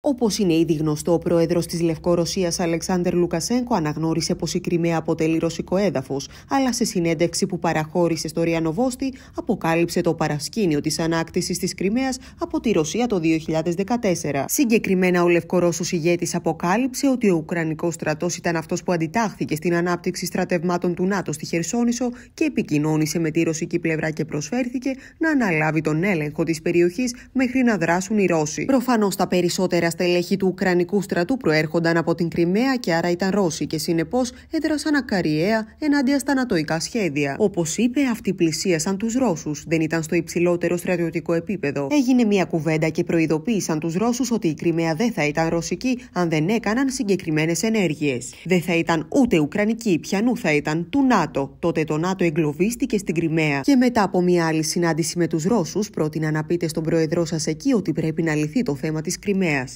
Όπως είναι ήδη γνωστό, ο πρόεδρος της Λευκορωσίας Αλεξάνδρ Λουκασέγκο αναγνώρισε πως η Κρυμαία αποτελεί ρωσικό έδαφος, αλλά σε συνέντευξη που παραχώρησε στο Ριανοβόστη, αποκάλυψε το παρασκήνιο της ανάκτησης της Κρυμαίας από τη Ρωσία το 2014. Συγκεκριμένα, ο Λευκορώσος ηγέτης αποκάλυψε ότι ο Ουκρανικός στρατός ήταν αυτός που αντιτάχθηκε στην ανάπτυξη στρατευμάτων του ΝΑΤΟ στη Χερσόνησο και επικοινώνησε με τη ρωσική πλευρά και προσφέρθηκε να αναλάβει τον έλεγχο της περιοχής μέχρι να δράσουν οι Ρώσοι. Προφανώς τα περισσότερα Τέσσερα στελέχη του Ουκρανικού στρατού προέρχονταν από την Κρυμαία και άρα ήταν Ρώσοι και συνεπώς έδρασαν ακαριαία ενάντια στα ανατοϊκά σχέδια. Όπως είπε, αυτοί πλησίασαν τους Ρώσους, δεν ήταν στο υψηλότερο στρατιωτικό επίπεδο. Έγινε μια κουβέντα και προειδοποίησαν τους Ρώσους ότι η Κρυμαία δεν θα ήταν ρωσική αν δεν έκαναν συγκεκριμένες ενέργειες. Δεν θα ήταν ούτε Ουκρανική, πιανού θα ήταν του ΝΑΤΟ. Τότε το ΝΑΤΟ εγκλωβίστηκε στην Κρυμαία. Και μετά από μια άλλη συνάντηση με τους Ρώσους, πρότεινα να πείτε στον πρόεδρό σας εκεί ότι πρέπει να λυθεί το θέμα της Κρυμαίας.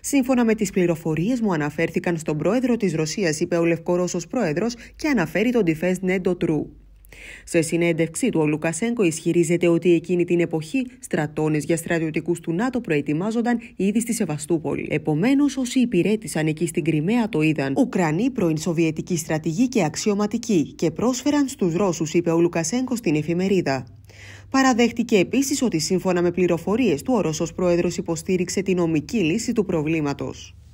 Σύμφωνα με τις πληροφορίες μου, αναφέρθηκαν στον πρόεδρο της Ρωσίας, είπε ο Λευκορώσος πρόεδρος και αναφέρει τον Defense Νέντο Τρου. Σε συνέντευξή του, ο Λουκασέγκο ισχυρίζεται ότι εκείνη την εποχή στρατώνες για στρατιωτικούς του ΝΑΤΟ προετοιμάζονταν ήδη στη Σεβαστούπολη. Επομένως, όσοι υπηρέτησαν εκεί στην Κρυμαία το είδαν. Ουκρανοί πρώην Σοβιετικοί στρατηγοί και αξιωματικοί και πρόσφεραν στους Ρώσους, είπε ο Λουκασέγκο στην εφημερίδα. Παραδέχτηκε επίσης ότι σύμφωνα με πληροφορίες του ο Ρώσος πρόεδρος υποστήριξε την νομική λύση του προβλήματος.